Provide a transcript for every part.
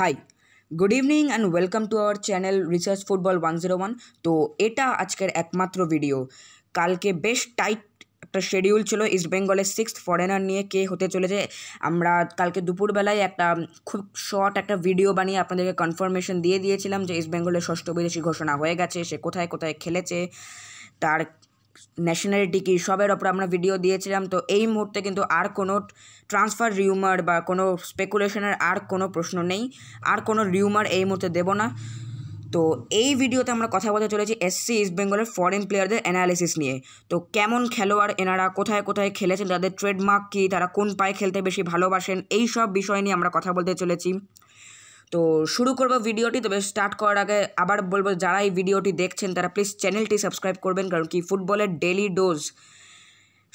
high good evening and welcome to our channel research football one zero one তো এটা আজকের একমাত্র video কালকে বেশ টাইট একটা শেডিউল ছিল ইস্ট বেঙ্গলের সিক্স ফরেনার নিয়ে কে হতে চলেছে আমরা কালকে দুপুরবেলায় একটা খুব শর্ট একটা ভিডিও বানিয়ে আপনাদেরকে কনফার্মেশন দিয়ে দিয়েছিলাম যে ইস্ট বেঙ্গলের ষষ্ঠ বিদেশি ঘোষণা হয়ে গেছে সে কোথায় কোথায় খেলেছে তার ন্যাশনালিটি কী সবের ওপর আমরা ভিডিও দিয়েছিলাম তো এই মুহূর্তে কিন্তু আর কোনো ট্রান্সফার রিউমার বা কোনো স্পেকুলেশনের আর কোনো প্রশ্ন নেই আর কোনো রিউমার এই মুহূর্তে দেব না তো এই ভিডিওতে আমরা কথা বলতে চলেছি এসসি ইস্ট বেঙ্গলের ফরেন প্লেয়ারদের অ্যানালিসিস নিয়ে তো কেমন খেলোয়াড় এনারা কোথায় কোথায় খেলেছেন তাদের ট্রেডমার্ক কী তারা কোন পায়ে খেলতে বেশি ভালোবাসেন এই সব বিষয় নিয়ে আমরা কথা বলতে চলেছি তো শুরু করবো ভিডিওটি তবে স্টার্ট করার আগে আবার বলবো যারা এই ভিডিওটি দেখছেন তারা প্লিজ চ্যানেলটি সাবস্ক্রাইব করবেন কারণ কি ফুটবলের ডেলি ডোজ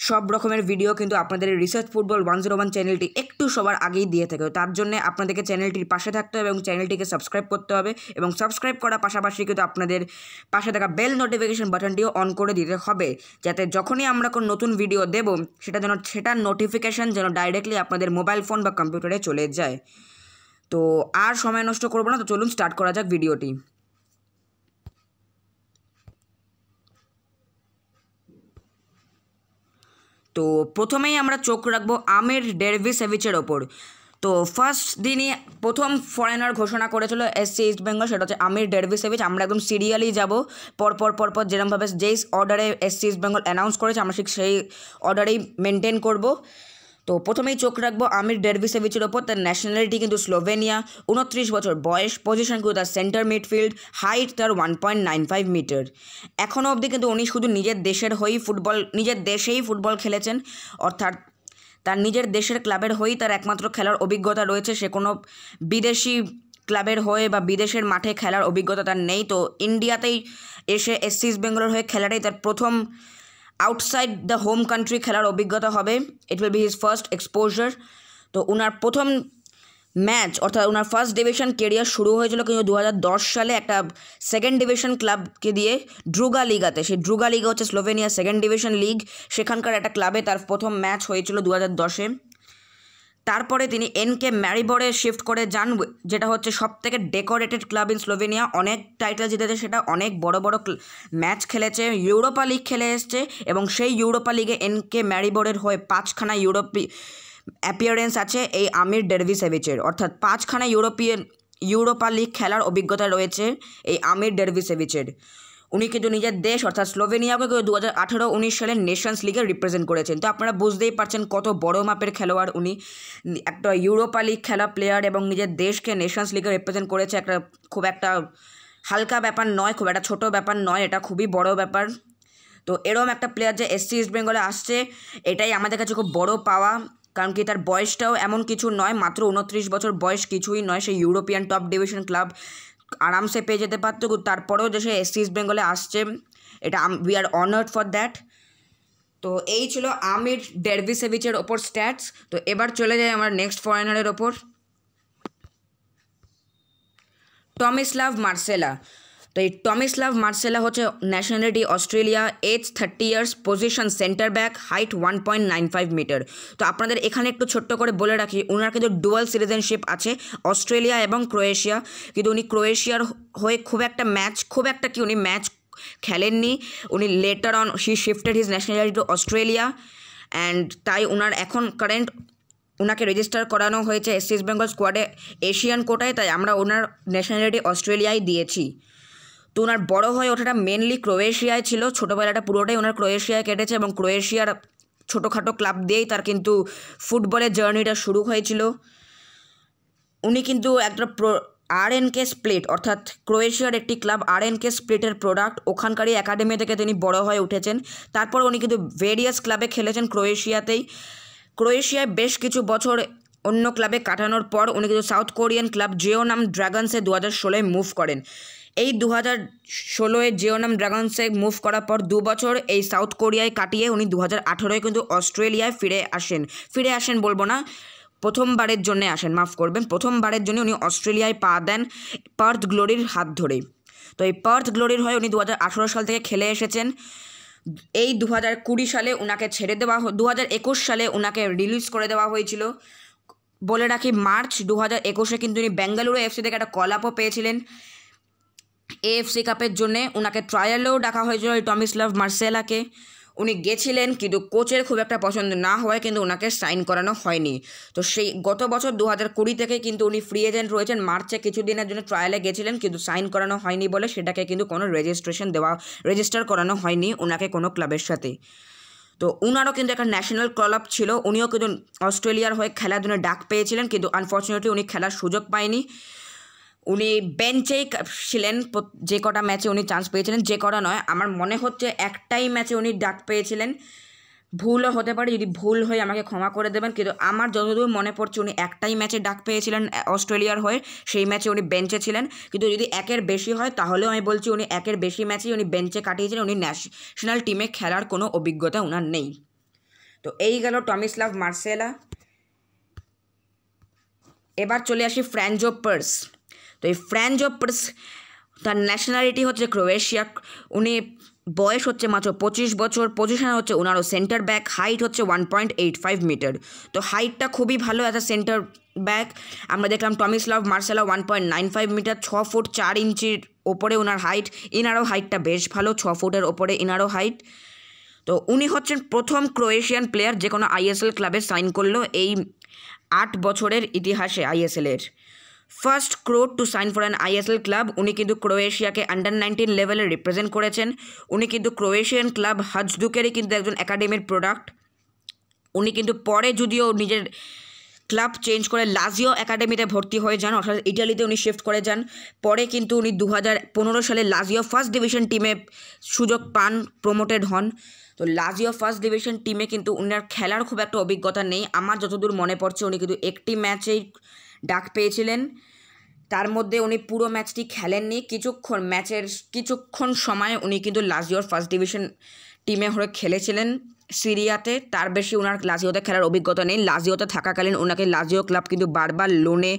সব রকমের ভিডিও কিন্তু আপনাদের research football one zero one চ্যানেলটি একটু সবার আগেই দিয়ে থাকে তার জন্য আপনাদেরকে চ্যানেলটির পাশে থাকতে হবে এবং চ্যানেলটিকে সাবস্ক্রাইব করতে হবে এবং সাবস্ক্রাইব করার পাশাপাশি কিন্তু আপনাদের পাশে থাকা বেল নোটিফিকেশন বাটনটিও অন করে দিতে হবে যাতে যখনই আমরা কোনো নতুন ভিডিও দেব সেটা যেন সেটার নোটিফিকেশান যেন ডাইরেক্টলি আপনাদের মোবাইল ফোন বা কম্পিউটারে চলে যায় তো আর সময় নষ্ট করবো না তো চলুন স্টার্ট করা যাক ভিডিওটি তো প্রথমেই আমরা চোখ রাখবো আমির সেভিচের ওপর তো ফার্স্ট দিনই প্রথম ফরেনার ঘোষণা করেছিল এসসি ইস্ট বেঙ্গল সেটা হচ্ছে আমির ডেরভি সেভিচ আমরা একদম সিরিয়ালি যাব পরপর পরপর যেরমভাবে যেই অর্ডারে এসসি ইস্ট বেঙ্গল অ্যানাউন্স করেছে আমরা সেই অর্ডারেই মেনটেন করব তো প্রথমেই চোখ রাখবো আমির ডেরভিসেভিচের ওপর তার ন্যাশনালিটি কিন্তু স্লোভেনিয়া উনত্রিশ বছর বয়স পজিশন কিন্তু তার সেন্টার মিডফিল্ড হাইট তার one point nine five metre এখনও অবধি কিন্তু উনি শুধু নিজের দেশের হয়েই ফুটবল নিজের দেশেই ফুটবল খেলেছেন অর্থাৎ তার নিজের দেশের ক্লাবের হয়েই তার একমাত্র খেলার অভিজ্ঞতা রয়েছে সে কোনো বিদেশি ক্লাবের হয়ে বা বিদেশের মাঠে খেলার অভিজ্ঞতা তার নেই তো ইন্ডিয়াতেই এসে এস ইস্ট বেঙ্গলের হয়ে খেলাটাই তার প্রথম আউটসাইড দ্য হোম কান্ট্রি খেলার অভিজ্ঞতা হবে it will be his first exposure তো ওনার প্রথম ম্যাচ অর্থাৎ ওনার ফার্স্ট ডিভিশন কেরিয়ার শুরু হয়েছিল কিন্তু দু সালে একটা সেকেন্ড ডিভিশন ক্লাবকে দিয়ে ড্রুগা লিগাতে সেই ড্রুগা লিগা হচ্ছে স্লোভেনিয়া সেকেন্ড ডিভিশন লিগ সেখানকার একটা ক্লাবে তার প্রথম ম্যাচ হয়েছিল দু হাজার দশে তারপরে তিনি এনকে ম্যারিবরে শিফট করে যান যেটা হচ্ছে সবথেকে ডেকোরেটেড ক্লাব ইন স্লোভেনিয়া অনেক টাইটেল জিতেছে সেটা অনেক বড় বড় ম্যাচ খেলেছে ইউরোপা লিগ খেলে এসছে এবং সেই ইউরোপা লিগে এনকে ম্যারিবরের হয়ে পাঁচখানা ইউরোপি অ্যাপিয়ারেন্স আছে এই আমির ডেরভিসেভিচের অর্থাৎ পাঁচখানা ইউরোপিয়ান ইউরোপা লিগ খেলার অভিজ্ঞতা রয়েছে এই আমির ডেরভিসেভিচের উনি কিন্তু নিজের দেশ অর্থাৎ স্লোভেনিয়াকে দু হাজার আঠারো উনিশ সালের নেশনস লিগে রিপ্রেজেন্ট করেছেন তো আপনারা বুঝতেই পারছেন কত বড় মাপের খেলোয়াড় উনি একটা ইউরোপা লিগ খেলা প্লেয়ার এবং নিজের দেশকে নেশনস লিগে রিপ্রেজেন্ট করেছে একটা খুব একটা হালকা ব্যাপার নয় খুব একটা ছোটো ব্যাপার নয় এটা খুবই বড় ব্যাপার তো এরম একটা প্লেয়ার যে এসসি ইস্ট বেঙ্গলে আসছে এটাই আমাদের কাছে খুব বড় পাওয়া কারণ কি তার বয়সটাও এমন কিছু নয় মাত্র উনত্রিশ বছর বয়স কিছুই নয় সে ইউরোপিয়ান টপ ডিভিশন ক্লাব আরামসে পেয়ে যেতে পারত তারপরেও যে সে ইস্ট বেঙ্গলে আসছে এটা we are honoured for that তো এই ছিল আমির ডেরভিসেভিচের ওপর স্ট্যাটস তো এবার চলে যাই আমার নেক্সট ফরেনারের ওপর টমিস্লাভ মার্সেলা তো এই টমিস্লাভ মার্সেলা হচ্ছে nationality Australia age thirty years position centre back height one point nine five metre তো আপনাদের এখানে একটু ছোট্ট করে বলে রাখি ওনার কিন্তু ডুয়াল সিটিজেনশিপ আছে অস্ট্রেলিয়া এবং ক্রোয়েশিয়া কিন্তু উনি ক্রোয়েশিয়ার হয়ে খুব একটা ম্যাচ খুব একটা কি উনি ম্যাচ খেলেননি উনি later on he shifted his nationality to Australia and তাই ওনার এখন কারেন্ট ওনাকে রেজিস্টার করানো হয়েছে এসিস বেঙ্গল স্কোয়াডে এশিয়ান কোটায় তাই আমরা ওনার ন্যাশনালিটি অস্ট্রেলিয়ায় দিয়েছি তো ওনার বড় হয়ে ওঠাটা মেনলি ক্রোয়েশিয়ায় ছিল ছোটোবেলাটা পুরোটাই ওনার ক্রোয়েশিয়ায় কেটেছে এবং ক্রোয়েশিয়ার ছোটোখাটো ক্লাব দিয়েই তার কিন্তু ফুটবলের জার্নিটা শুরু হয়েছিল উনি কিন্তু একটা আর এন কে স্প্লিট অর্থাৎ ক্রোয়েশিয়ার একটি ক্লাব আর এন কে স্প্লিটের প্রোডাক্ট ওখানকারই একাডেমি থেকে তিনি বড় হয়ে উঠেছেন তারপর উনি কিন্তু ভেরিয়াস ক্লাবে খেলেছেন ক্রোয়েশিয়াতেই ক্রোয়েশিয়ায় বেশ কিছু বছর অন্য ক্লাবে কাটানোর পর উনি কিন্তু সাউথ কোরিয়ান ক্লাব নাম ড্রাগনসে দু হাজার ষোলোয় মুভ করেন এই দু হাজার ষোলোয় জিওনাম ড্রাগনসে মুভ করার পর দু বছর এই সাউথ কোরিয়ায় কাটিয়ে উনি দু হাজার আঠেরোয় কিন্তু অস্ট্রেলিয়ায় ফিরে আসেন ফিরে আসেন বলবো না প্রথমবারের জন্য আসেন মাফ করবেন প্রথমবারের জন্য উনি অস্ট্রেলিয়ায় পা দেন পার্থ গ্লোরির হাত ধরে তো এই পার্থ গ্লোরির হয়ে উনি দু সাল থেকে খেলে এসেছেন এই দু সালে ওনাকে ছেড়ে দেওয়া দু হাজার সালে ওনাকে রিলিজ করে দেওয়া হয়েছিল বলে রাখি মার্চ দু হাজার একুশে কিন্তু উনি বেঙ্গালুরু এফসি থেকে একটা কলাপও পেয়েছিলেন এএফসি কাপের জন্যে ওনাকে ট্রায়ালেও ডাকা হয়েছিল টমিসলাভ মার্সেলাকে উনি গেছিলেন কিন্তু কোচের খুব একটা পছন্দ না হওয়ায় কিন্তু ওনাকে সাইন করানো হয়নি তো সেই গত বছর দু হাজার কুড়ি থেকে কিন্তু উনি ফ্রি এজেন্ট রয়েছেন মার্চে কিছু দিনের জন্য ট্রায়ালে গেছিলেন কিন্তু সাইন করানো হয়নি বলে সেটাকে কিন্তু কোনো রেজিস্ট্রেশন দেওয়া রেজিস্টার করানো হয়নি ওনাকে কোনো ক্লাবের সাথে তো উনারও কিন্তু একটা ন্যাশনাল ক্লাব ছিল উনিও কিন্তু অস্ট্রেলিয়ার হয়ে খেলার জন্য ডাক পেয়েছিলেন কিন্তু আনফর্চুনেটলি উনি খেলার সুযোগ পায়নি উনি বেঞ্চেই ছিলেন যে কটা ম্যাচে উনি চান্স পেয়েছিলেন যে কটা নয় আমার মনে হচ্ছে একটাই ম্যাচে উনি ডাক পেয়েছিলেন ভুলও হতে পারে যদি ভুল হয়ে আমাকে ক্ষমা করে দেবেন কিন্তু আমার যতদূর মনে পড়ছে উনি একটাই ম্যাচে ডাক পেয়েছিলেন অস্ট্রেলিয়ার হয়ে সেই ম্যাচে উনি বেঞ্চে ছিলেন কিন্তু যদি একের বেশি হয় তাহলেও আমি বলছি উনি একের বেশি ম্যাচেই উনি বেঞ্চে কাটিয়েছিলেন উনি ন্যাশনাল টিমে খেলার কোনো অভিজ্ঞতা ওনার নেই তো এই গেল টমিসলাভ মার্সেলা এবার চলে আসি ফ্র্যাঞ্জো পার্স তো এই প্রেস তার ন্যাশনালিটি হচ্ছে ক্রোয়েশিয়া উনি বয়স হচ্ছে মাত্র পঁচিশ বছর পজিশন হচ্ছে ওনারও সেন্টার ব্যাক হাইট হচ্ছে one point eight five metre তো হাইটটা খুবই ভালো অ্যাজ আ সেন্টার ব্যাক আমরা দেখলাম Tomislav Mrcela one point nine five metre ছ ফুট চার ইঞ্চির ওপরে ওনার হাইট ইনারও হাইটটা বেশ ভালো ছ ফুটের ওপরে ইনারও হাইট তো উনি হচ্ছেন প্রথম ক্রোয়েশিয়ান প্লেয়ার যে কোনো আইএসএল ক্লাবে সাইন করলো এই আট বছরের ইতিহাসে আইএসএলের first Croat to sign for an ISL club উনি কিন্তু ক্রোয়েশিয়াকে আন্ডার নাইনটিন লেভেলে রিপ্রেজেন্ট করেছেন উনি কিন্তু ক্রোয়েশিয়ান ক্লাব হাজদুকেরই কিন্তু একজন একাডেমির প্রোডাক্ট উনি কিন্তু পরে যদিও নিজের ক্লাব চেঞ্জ করে লাজিও একাডেমিতে ভর্তি হয়ে যান অর্থাৎ ইটালিতে উনি শিফট করে যান পরে কিন্তু উনি দু পনেরো সালে লাজিও ফার্স্ট ডিভিশন টিমে সুযোগ পান প্রমোটেড হন তো লাজিও ফার্স্ট ডিভিশন টিমে কিন্তু উনার খেলার খুব একটা অভিজ্ঞতা নেই আমার যতদূর মনে পড়ছে উনি কিন্তু একটি ম্যাচেই ডাক পেয়েছিলেন তার মধ্যে উনি পুরো ম্যাচটি খেলেননি কিছুক্ষণ ম্যাচের কিছুক্ষণ সময় উনি কিন্তু লাজিওর ফার্স্ট ডিভিশন টিমে হয়ে খেলেছিলেন সিরিয়াতে তার বেশি ওনার লাজিওতে খেলার অভিজ্ঞতা নেই লাজিওতে থাকাকালীন ওনাকে লাজিও ক্লাব কিন্তু বারবার লোনে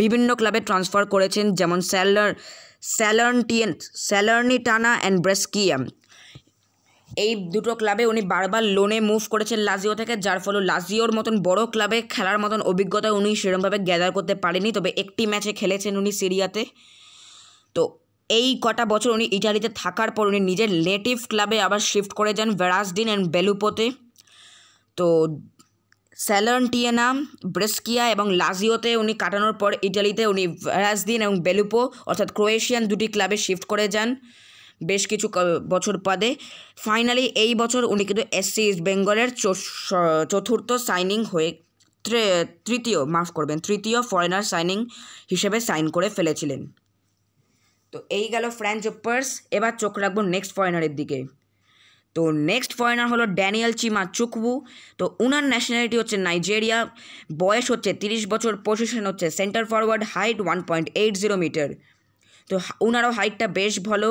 বিভিন্ন ক্লাবে ট্রান্সফার করেছেন যেমন স্যালার স্যালার্নটিয়েন স্যালার্নিটানা অ্যান্ড ব্রেস্কিয়াম এই দুটো ক্লাবে উনি বারবার লোনে মুভ করেছেন লাজিও থেকে যার ফলে লাজিওর মতন বড় ক্লাবে খেলার মতন অভিজ্ঞতা উনি সেরমভাবে গ্যাদার করতে পারেনি তবে একটি ম্যাচে খেলেছেন উনি সিরিয়াতে তো এই কটা বছর উনি ইটালিতে থাকার পর উনি নিজের নেটিভ ক্লাবে আবার শিফট করে যান ভেরাসডিন অ্যান্ড বেলুপোতে তো স্যালার্নটিয়ানা ব্রেস্কিয়া এবং লাজিওতে উনি কাটানোর পর ইটালিতে উনি ভেরাসদিন এবং বেলুপো অর্থাৎ ক্রোয়েশিয়ান দুটি ক্লাবে শিফট করে যান বেশ কিছু বছর বাদে ফাইনালি এই বছর উনি কিন্তু এসসি ইস্ট বেঙ্গলের চতুর্থ সাইনিং হয়ে তৃতীয় মাফ করবেন তৃতীয় ফরেনার সাইনিং হিসেবে সাইন করে ফেলেছিলেন তো এই গেল ফ্রেঞ্চ জোপার্স এবার চোখ রাখবো নেক্সট ফরেনারের দিকে তো নেক্সট ফরেনার হলো ড্যানিয়েল চিমা চুকবু তো উনার ন্যাশনালিটি হচ্ছে নাইজেরিয়া বয়স হচ্ছে তিরিশ বছর পজিশন হচ্ছে centre forward height one point eight zero metre তো উনারও হাইটটা বেশ ভালো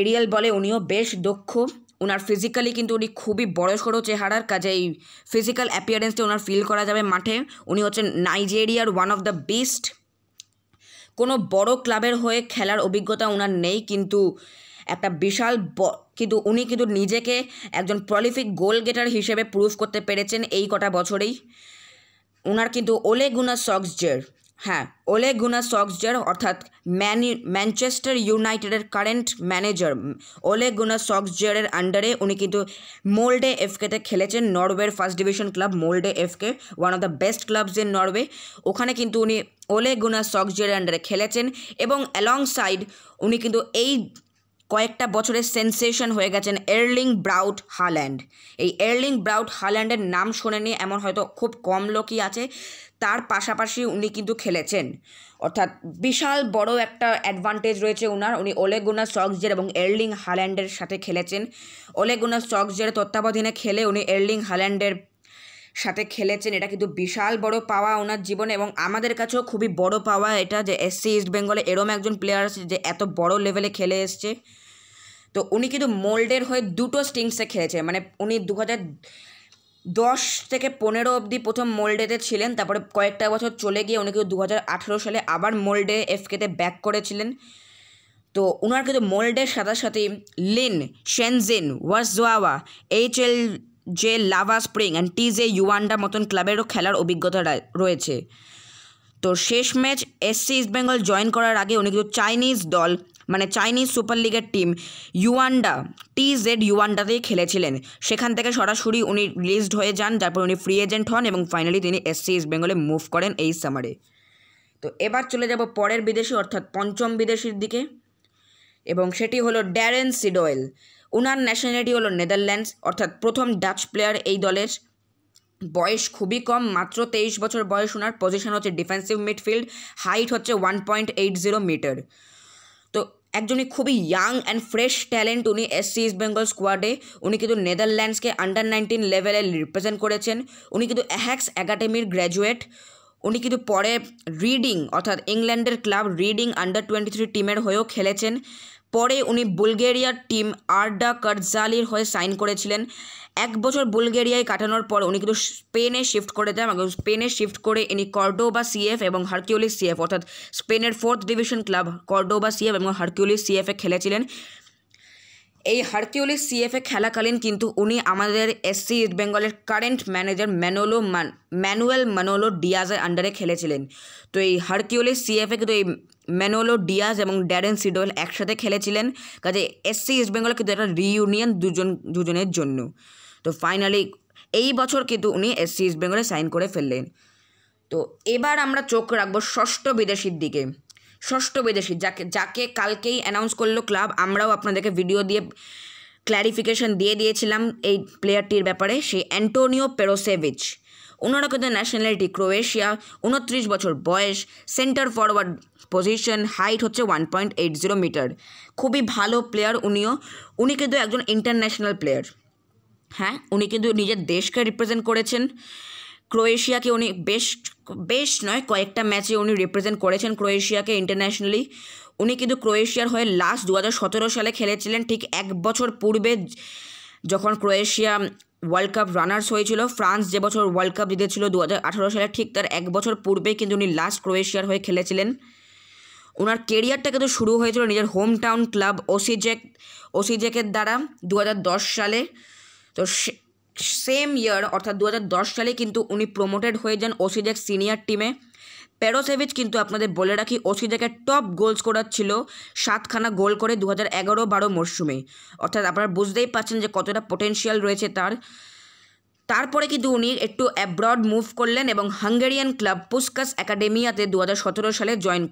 এরিয়াল বলে উনিও বেশ দক্ষ ওনার ফিজিক্যালি কিন্তু উনি খুবই বড়সড় চেহারার কাজে এই ফিজিক্যাল অ্যাপিয়ারেন্সটা ওনার ফিল করা যাবে মাঠে উনি হচ্ছেন নাইজেরিয়ার ওয়ান অফ দ্য বেস্ট কোনো বড় ক্লাবের হয়ে খেলার অভিজ্ঞতা ওনার নেই কিন্তু একটা বিশাল ব কিন্তু উনি কিন্তু নিজেকে একজন প্রলিফিক গোল গেটার হিসেবে প্রুফ করতে পেরেছেন এই কটা বছরেই ওনার কিন্তু ওলে গুনা সক্সজের হ্যাঁ ওলে গুনা সক্সজার অর্থাৎ ম্যানি ম্যানচেস্টার ইউনাইটেডের কারেন্ট ম্যানেজার ওলে গুনা সক্সজারের আন্ডারে উনি কিন্তু মোল্ডে এফকেতে খেলেছেন নরওয়ের first division club Molde FK one of the best clubs in Norway ওখানে কিন্তু উনি ওলে গুনা সক্সজারের আন্ডারে খেলেছেন এবং অ্যালং সাইড উনি কিন্তু এই কয়েকটা বছরের সেন্সেশন হয়ে গেছেন এর্লিং ব্রাউট হাল্যান্ড এই এর্লিং ব্রাউট হাল্যান্ডের নাম শোনেনি এমন হয়তো খুব কম লোকই আছে তার পাশাপাশি উনি কিন্তু খেলেছেন অর্থাৎ বিশাল বড় একটা অ্যাডভান্টেজ রয়েছে ওনার উনি ওলেগুনা সক্সজের এবং এর্লিং হাল্যান্ডের সাথে খেলেছেন ওলেগুনা সক্সজের তত্ত্বাবধানে খেলে উনি এর্লিং হাল্যান্ডের সাথে খেলেছেন এটা কিন্তু বিশাল বড় পাওয়া ওনার জীবনে এবং আমাদের কাছেও খুবই বড় পাওয়া এটা যে এসসি ইস্ট বেঙ্গলে এরম একজন প্লেয়ার আছে যে এত বড় লেভেলে খেলে এসছে তো উনি কিন্তু মোল্ডের হয়ে দুটো স্টিংসে খেলেছে মানে উনি দু দশ থেকে পনেরো অবধি প্রথম মোল্ডেতে ছিলেন তারপরে কয়েকটা বছর চলে গিয়ে উনি কিন্তু দু সালে আবার মোল্ডে এফকেতে ব্যাক করেছিলেন তো ওনার কিন্তু মোল্ডের সাথে সাথে লিন শেনজেন ওয়ার্সোয়াওয়া এইচ এল জে লাভা স্প্রিং অ্যান্ড টি জে ইউয়ান্ডা মতন ক্লাবেরও খেলার অভিজ্ঞতা রয়েছে তো শেষ match SC East Bengal join করার আগে উনি কিন্তু চাইনিজ দল মানে চাইনিজ সুপার লিগের টিম ইউয়ান্ডা টি জেড ইউয়ান্ডাতেই খেলেছিলেন সেখান থেকে সরাসরি উনি রিলিজড হয়ে যান তারপর উনি ফ্রি এজেন্ট হন এবং ফাইনালি তিনি এসসি ইস্ট বেঙ্গলে মুভ করেন এই সামারে তো এবার চলে যাব পরের বিদেশি অর্থাৎ পঞ্চম বিদেশির দিকে এবং সেটি হলো ড্যারেন সিডোয়েল ওনার ন্যাশনালিটি হলো নেদারল্যান্ডস অর্থাৎ প্রথম ডাচ প্লেয়ার এই দলের বয়স খুবই কম মাত্র তেইশ বছর বয়স ওনার পজিশন হচ্ছে ডিফেন্সিভ মিডফিল্ড হাইট হচ্ছে one point eight zero metre তো একজনই খুবই ইয়াং অ্যান্ড ফ্রেশ ট্যালেন্ট উনি এসসি ইস্ট বেঙ্গল স্কোয়াডে উনি কিন্তু নেদারল্যান্ডসকে আন্ডার নাইনটিন লেভেলে রিপ্রেজেন্ট করেছেন উনি কিন্তু অ্যাহ্যাক্স অ্যাকাডেমির গ্র্যাজুয়েট উনি কিন্তু পরে রিডিং অর্থাৎ ইংল্যান্ডের club Reading under twenty three টিমের হয়েও খেলেছেন পরে উনি বুলগেরিয়ার টিম আর্ডা কারজালির হয়ে সাইন করেছিলেন এক বছর বুলগেরিয়ায় কাটানোর পর উনি কিন্তু স্পেনে শিফট করে দেন এবং স্পেনে শিফট করে ইনি কর্ডোবা সিএফ এবং হারকিউলিস সিএফ অর্থাৎ স্পেনের fourth division club Cordoba CF এবং হারকিউলিস সিএফে খেলেছিলেন এই হারকিউলিস সিএফে খেলাকালীন কিন্তু উনি আমাদের এসসি ইস্ট বেঙ্গলের কারেন্ট ম্যানেজার ম্যানোলো মান ম্যানুয়েল ম্যানোলো ডিয়াজের আন্ডারে খেলেছিলেন তো এই হারকিউলিস সিএফে কিন্তু এই ম্যানোলো ডিয়াজ এবং ড্যারেন সিডোয়েল একসাথে খেলেছিলেন কাজে এসসি ইস্ট বেঙ্গলের কিন্তু একটা রিইউনিয়ন দুজন দুজনের জন্য তো ফাইনালি এই বছর কিন্তু উনি এসসি ইস্ট বেঙ্গলে সাইন করে ফেললেন তো এবার আমরা চোখ রাখবো ষষ্ঠ বিদেশির দিকে ষষ্ঠ বিদেশি যাকে যাকে কালকেই অ্যানাউন্স করলো ক্লাব আমরাও আপনাদেরকে ভিডিও দিয়ে ক্ল্যারিফিকেশন দিয়ে দিয়েছিলাম এই প্লেয়ারটির ব্যাপারে সেই অ্যান্টোনিও পেরোসেভিচ ওনারা কিন্তু ন্যাশনালিটি ক্রোয়েশিয়া উনত্রিশ বছর বয়স সেন্টার ফরওয়ার্ড পজিশন হাইট হচ্ছে one point eight zero metre খুবই ভালো প্লেয়ার উনিও উনি কিন্তু একজন ইন্টারন্যাশনাল প্লেয়ার হ্যাঁ উনি কিন্তু নিজের দেশকে রিপ্রেজেন্ট করেছেন ক্রোয়েশিয়াকে উনি বেশ বেশ নয় কয়েকটা ম্যাচে উনি রিপ্রেজেন্ট করেছেন ক্রোয়েশিয়াকে ইন্টারন্যাশনালি উনি কিন্তু ক্রোয়েশিয়ার হয়ে লাস্ট দু সালে খেলেছিলেন ঠিক এক বছর পূর্বে যখন ক্রোয়েশিয়া ওয়ার্ল্ড কাপ রানার্স হয়েছিল ফ্রান্স যে বছর ওয়ার্ল্ড কাপ জিতেছিল দু সালে ঠিক তার এক বছর পূর্বে কিন্তু উনি লাস্ট ক্রোয়েশিয়ার হয়ে খেলেছিলেন ওনার কেরিয়ারটা কিন্তু শুরু হয়েছিল নিজের হোম টাউন ক্লাব ওসিজেক ওসিজেকের দ্বারা দু সালে তো সেম ইয়ার অর্থাৎ দু সালে কিন্তু উনি প্রমোটেড হয়ে যান অসিজেক সিনিয়র টিমে প্যারোসেভিচ কিন্তু আপনাদের বলে রাখি অসিজাকের টপ গোল স্কোরার ছিল সাতখানা গোল করে দু হাজার এগারো বারো মরশুমে অর্থাৎ আপনারা বুঝতেই পারছেন যে কতটা পোটেনশিয়াল রয়েছে তার তারপরে কিন্তু উনি একটু অ্যাব্রড মুভ করলেন এবং হাঙ্গেরিয়ান ক্লাব পুস্কাস একাডেমিয়াতে দু হাজার সালে জয়েন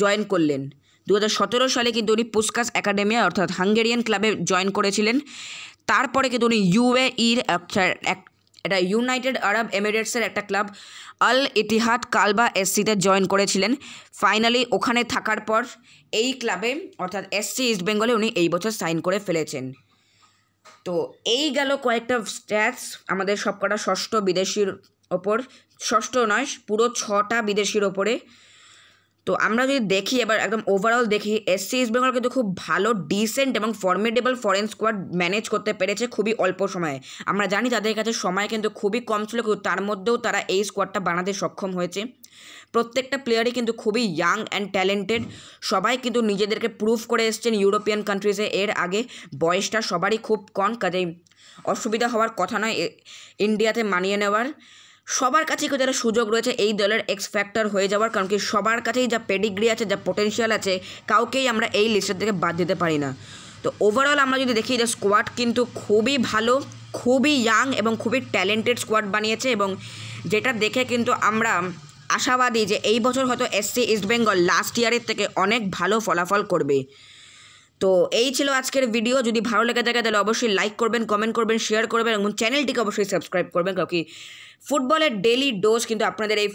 জয়েন করলেন দু সালে কিন্তু উনি পুস্কাস একাডেমিয়া অর্থাৎ হাঙ্গেরিয়ান ক্লাবে জয়েন করেছিলেন তারপরে কিন্তু উনি ইউএ e ইর এটা ইউনাইটেড আরব এমিরেটসের একটা ক্লাব আল ইতিহাদ কালবা এসসিতে জয়েন করেছিলেন ফাইনালি ওখানে থাকার পর এই ক্লাবে অর্থাৎ এসসি ইস্ট বেঙ্গলে উনি এই বছর সাইন করে ফেলেছেন তো এই গেল কয়েকটা স্ট্যাটস আমাদের সবকটা ষষ্ঠ বিদেশির ওপর ষষ্ঠ নয় পুরো ছটা বিদেশির ওপরে তো আমরা যদি দেখি এবার একদম ওভারঅল দেখি এসসি ইস্ট বেঙ্গল কিন্তু খুব ভালো ডিসেন্ট এবং ফর্মেডেবল ফরেন স্কোয়াড ম্যানেজ করতে পেরেছে খুবই অল্প সময়ে আমরা জানি তাদের কাছে সময় কিন্তু খুবই কম ছিল কিন্তু তার মধ্যেও তারা এই স্কোয়াডটা বানাতে সক্ষম হয়েছে প্রত্যেকটা প্লেয়ারই কিন্তু খুবই ইয়াং অ্যান্ড ট্যালেন্টেড সবাই কিন্তু নিজেদেরকে প্রুভ করে এসছেন ইউরোপিয়ান কান্ট্রিজে এর আগে বয়সটা সবারই খুব কম কাজেই অসুবিধা হওয়ার কথা নয় ইন্ডিয়াতে মানিয়ে নেওয়ার সবার কাছেই যারা সুযোগ রয়েছে এই দলের এক্স ফ্যাক্টর হয়ে যাওয়ার কারণ কি সবার কাছেই যা পেডিগ্রি আছে যা পোটেনশিয়াল আছে কাউকেই আমরা এই লিস্টের থেকে বাদ দিতে পারি না তো ওভারঅল আমরা যদি দেখি যে স্কোয়াড কিন্তু খুবই ভালো খুবই ইয়াং এবং খুবই ট্যালেন্টেড স্কোয়াড বানিয়েছে এবং যেটা দেখে কিন্তু আমরা আশাবাদী যে এই বছর হয়তো এসসি ইস্টবেঙ্গল লাস্ট ইয়ারের থেকে অনেক ভালো ফলাফল করবে তো এই ছিল আজকের ভিডিও যদি ভালো লেগে থাকে তাহলে অবশ্যই লাইক করবেন কমেন্ট করবেন শেয়ার করবেন এবং চ্যানেলটিকে অবশ্যই সাবস্ক্রাইব করবেন কারণ কি ফুটবলের ডেলি ডোজ কিন্তু আপনাদের এই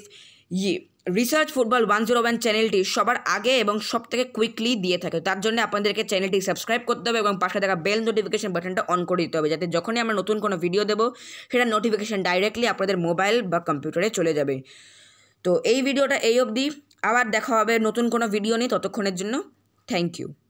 research football one zero one চ্যানেলটি সবার আগে এবং সব থেকে কুইকলি দিয়ে থাকে তার জন্য আপনাদেরকে চ্যানেলটি সাবস্ক্রাইব করতে হবে এবং পাশে থাকা বেল নোটিফিকেশন বাটনটা অন করে দিতে হবে যাতে যখনই আমরা নতুন কোনো ভিডিও দেবো সেটা নোটিফিকেশান ডাইরেক্টলি আপনাদের মোবাইল বা কম্পিউটারে চলে যাবে তো এই ভিডিওটা এই অবধি আবার দেখা হবে নতুন কোনো ভিডিও নেই ততক্ষণের জন্য থ্যাংক ইউ